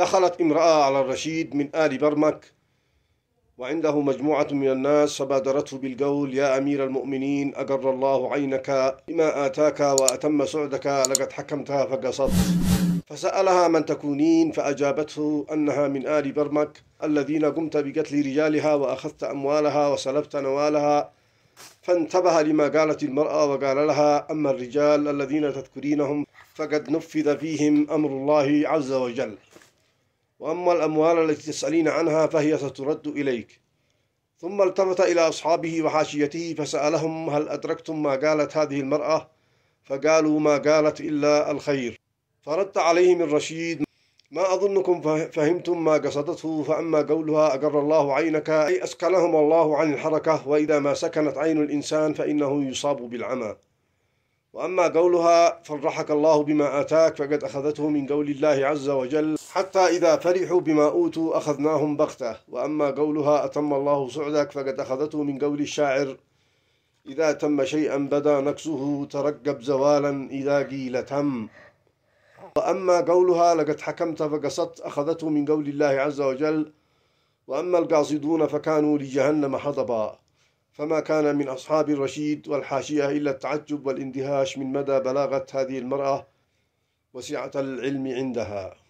دخلت امرأة على الرشيد من آل برمك وعنده مجموعة من الناس فبادرته بالقول يا أمير المؤمنين أقر الله عينك بما آتاك وأتم سعدك لقد حكمت فقصدت فسألها من تكونين فأجابته أنها من آل برمك الذين قمت بقتل رجالها وأخذت أموالها وسلبت نوالها فانتبه لما قالت المرأة وقال لها أما الرجال الذين تذكرينهم فقد نفذ فيهم أمر الله عز وجل وأما الأموال التي تسألين عنها فهي سترد إليك ثم التفت إلى أصحابه وحاشيته فسألهم هل أدركتم ما قالت هذه المرأة فقالوا ما قالت إلا الخير فرد عليهم الرشيد ما أظنكم فهمتم ما قصدته فأما قولها أقر الله عينك أي أسكنهم الله عن الحركة وإذا ما سكنت عين الإنسان فإنه يصاب بالعمى وأما قولها فرحك الله بما آتاك فقد أخذته من قول الله عز وجل حتى إذا فرحوا بما أوتوا أخذناهم بغتة وأما قولها أتم الله سعدك فقد أخذته من قول الشاعر إذا تم شيئا بدا نكسه ترقب زوالا إذا قيل تم وأما قولها لقد حكمت فقصدت أخذته من قول الله عز وجل وأما القاصدون فكانوا لجهنم حضبا فما كان من أصحاب الرشيد والحاشية إلا التعجب والاندهاش من مدى بلاغة هذه المرأة وسعة العلم عندها